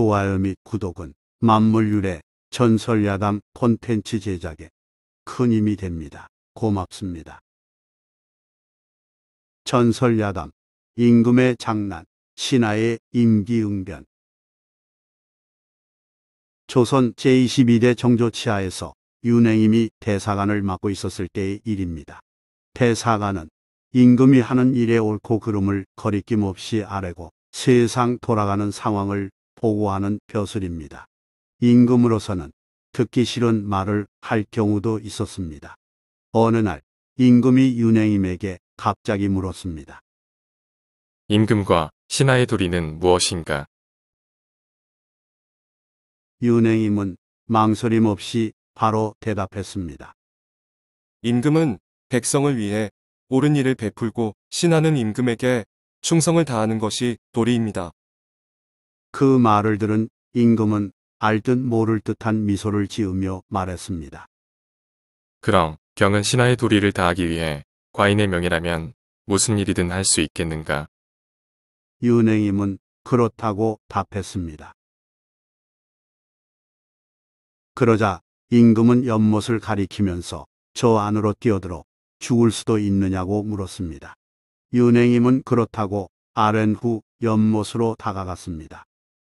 좋아요 및 구독은 만물 유래, 전설 야담 콘텐츠 제작에 큰 힘이 됩니다. 고맙습니다. 전설 야담, 임금의 장난, 신하의 임기응변 조선 제22대 정조치하에서 윤행임이 대사관을 맡고 있었을 때의 일입니다. 대사관은 임금이 하는 일에 옳고 그름을 거리낌 없이 아래고 세상 돌아가는 상황을 보고하는 벼슬입니다. 임금으로서는 듣기 싫은 말을 할 경우도 있었습니다. 어느 날 임금이 윤행임에게 갑자기 물었습니다. 임금과 신하의 도리는 무엇인가? 윤행임은 망설임 없이 바로 대답했습니다. 임금은 백성을 위해 옳은 일을 베풀고 신하는 임금에게 충성을 다하는 것이 도리입니다. 그 말을 들은 임금은 알 듯 모를 듯한 미소를 지으며 말했습니다. 그럼 경은 신하의 도리를 다하기 위해 과인의 명이라면 무슨 일이든 할 수 있겠는가? 윤행임은 그렇다고 답했습니다. 그러자 임금은 연못을 가리키면서 저 안으로 뛰어들어 죽을 수도 있느냐고 물었습니다. 윤행임은 그렇다고 아랜 후 연못으로 다가갔습니다.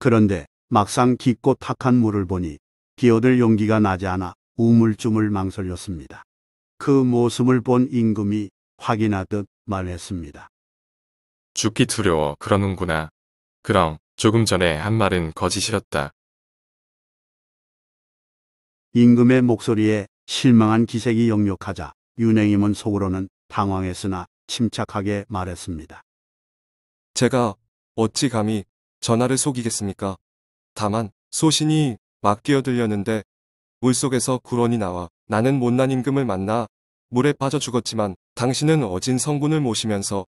그런데 막상 깊고 탁한 물을 보니 기어들 용기가 나지 않아 우물쭈물 망설였습니다. 그 모습을 본 임금이 확인하듯 말했습니다. 죽기 두려워 그러는구나. 그럼 조금 전에 한 말은 거짓이었다. 임금의 목소리에 실망한 기색이 역력하자 윤행임은 속으로는 당황했으나 침착하게 말했습니다. 제가 어찌 감히 전화를 속이겠습니까? 다만 소신이 막뛰어들렸는데 물속에서 구론이 나와 나는 못난 임금을 만나 물에 빠져 죽었지만 당신은 어진 성군을 모시면서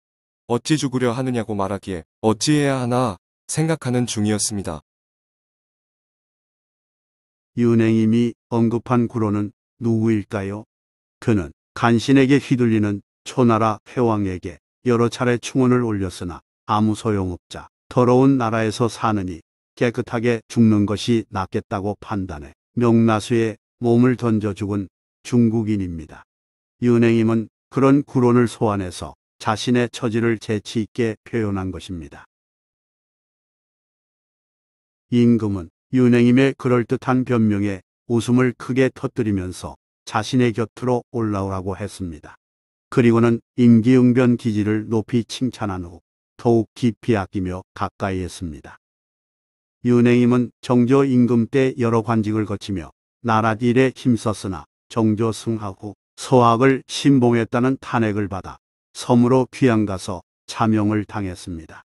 어찌 죽으려 하느냐고 말하기에 어찌해야 하나 생각하는 중이었습니다. 윤행임이 언급한 구론은 누구일까요? 그는 간신에게 휘둘리는 초나라 회왕에게 여러 차례 충원을 올렸으나 아무 소용없자 더러운 나라에서 사느니 깨끗하게 죽는 것이 낫겠다고 판단해 명나수에 몸을 던져 죽은 중국인입니다. 윤행임은 그런 구론을 소환해서 자신의 처지를 재치 있게 표현한 것입니다. 임금은 윤행임의 그럴듯한 변명에 웃음을 크게 터뜨리면서 자신의 곁으로 올라오라고 했습니다. 그리고는 임기응변 기지를 높이 칭찬한 후 더욱 깊이 아끼며 가까이 했습니다. 윤행임은 정조 임금 때 여러 관직을 거치며 나랏 일에 힘썼으나 정조 승하고 서학을 신봉했다는 탄핵을 받아 섬으로 귀양 가서 자명을 당했습니다.